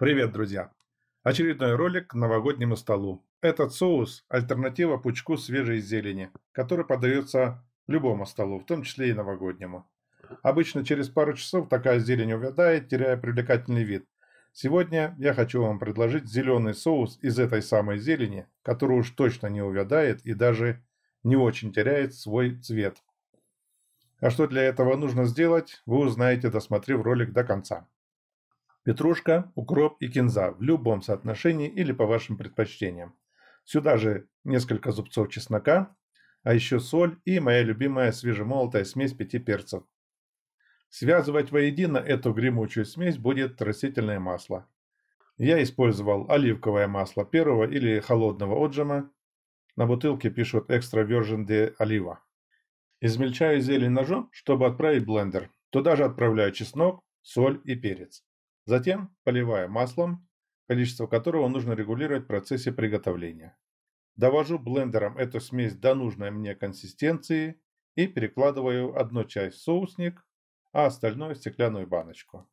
Привет, друзья! Очередной ролик к новогоднему столу. Этот соус – альтернатива пучку свежей зелени, который подается любому столу, в том числе и новогоднему. Обычно через пару часов такая зелень увядает, теряя привлекательный вид. Сегодня я хочу вам предложить зеленый соус из этой самой зелени, который уж точно не увядает и даже не очень теряет свой цвет. А что для этого нужно сделать, вы узнаете, досмотрев ролик до конца. Петрушка, укроп и кинза в любом соотношении или по вашим предпочтениям. Сюда же несколько зубцов чеснока, а еще соль и моя любимая свежемолотая смесь пяти перцев. Связывать воедино эту гремучую смесь будет растительное масло. Я использовал оливковое масло первого или холодного отжима. На бутылке пишут экстра virgin de олива. Измельчаю зелень ножом, чтобы отправить в блендер. Туда же отправляю чеснок, соль и перец. Затем поливаю маслом, количество которого нужно регулировать в процессе приготовления. Довожу блендером эту смесь до нужной мне консистенции и перекладываю одну часть в соусник, а остальное в стеклянную баночку.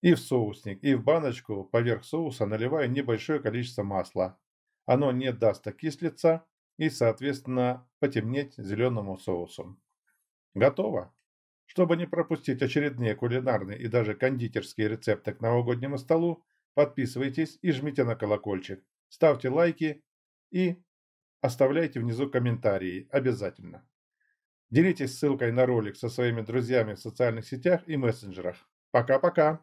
И в соусник, и в баночку поверх соуса наливаю небольшое количество масла. Оно не даст окислиться и, соответственно, потемнеть зеленому соусу. Готово! Чтобы не пропустить очередные кулинарные и даже кондитерские рецепты к новогоднему столу, подписывайтесь и жмите на колокольчик, ставьте лайки и оставляйте внизу комментарии, обязательно. Делитесь ссылкой на ролик со своими друзьями в социальных сетях и мессенджерах. Пока-пока!